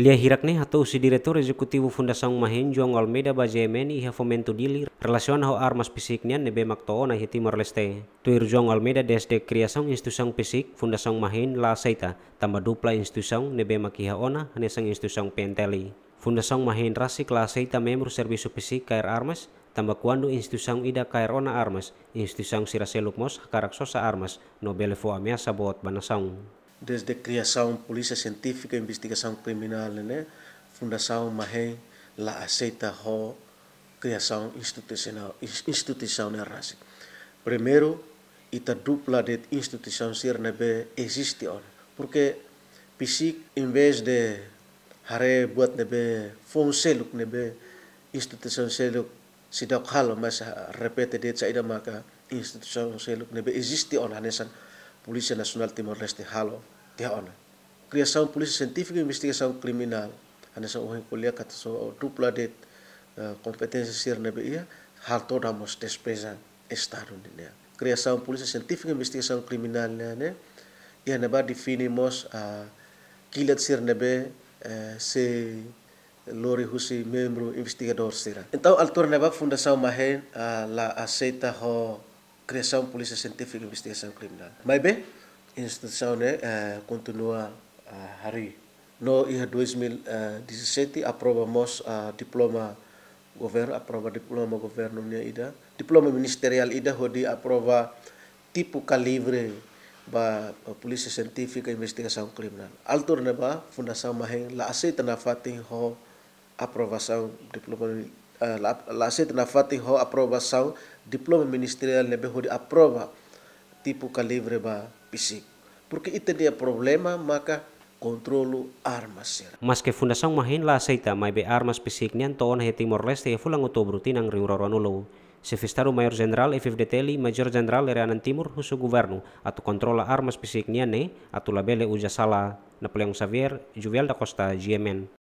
Lia hirakne atau si Eksekutif exekutivo Fundação Mahen João Almeida Bajemen iha fomento dili relasion armas fisiknya nebe na hiti Timor-Leste. Tuir Juang Almeida desde criação instituição fisik Fundação Mahen la saita tambah dupla institusang nebe ona hane sang institusang penteli. Fundação Mahen Rasik la saita membro servisu fisik kair armas, tamba kuandu institusang ida ona armas, instituição siraselukmos karaksosa armas, no belefo amea sabot banasaung. desde criação polícia científica, investigação criminal, né? Fundação Mahém, lá aceita a criação institucional, instituição na né, raça. Primeiro, ita dupla de instituição sirnebe existe on, porque pisik em vez de hare buat nebe fonseluk nebe instituição seluk sidak hal mas repete de saida maka instituição seluk nebe existe on hanesan Polisi Nasional Timor-Leste halo dia Criação de Polícia Científica e Investigação Criminal. Ana sa uhin kuliah kata so oh, dupla de eh, competência sir na beia halto damos despesa estado ni Criação de Polícia Científica e Investigação Criminal né ia neba definimos a eh, kilat sir na eh, se lori husi membro investigador sira. Então altor na ba fundação mahen la aceita ho criação de polícia científica e investigação criminal. Mas bem, a instituição né, eh, continua a eh, hari. No ano 2017 aprovamos a diploma governo, aprova diploma governo ida, diploma ministerial ida hodi aprova tipo calibre bah polícia científica e investigação criminal. Altor ne ba fundação Mahen, lá aceita na fatin ho aprovação diploma Eh, fati ho aproba sau diploma ministerial nebe di aproba tipo kalibre ba pisik porque ite dia problema maka kontrolu armas sir. Ya Mas que mahin la aceita mai be armas pisik nian toon he Timor Leste e fulang outubro tinang riuroronulo. Se fistaru Mayor General Teli, Major General Eranan Timur, husu Guvernu, atu kontrola armas pisik nian ne atu labele uja sala Napoleon Xavier Juvial da Costa GMN.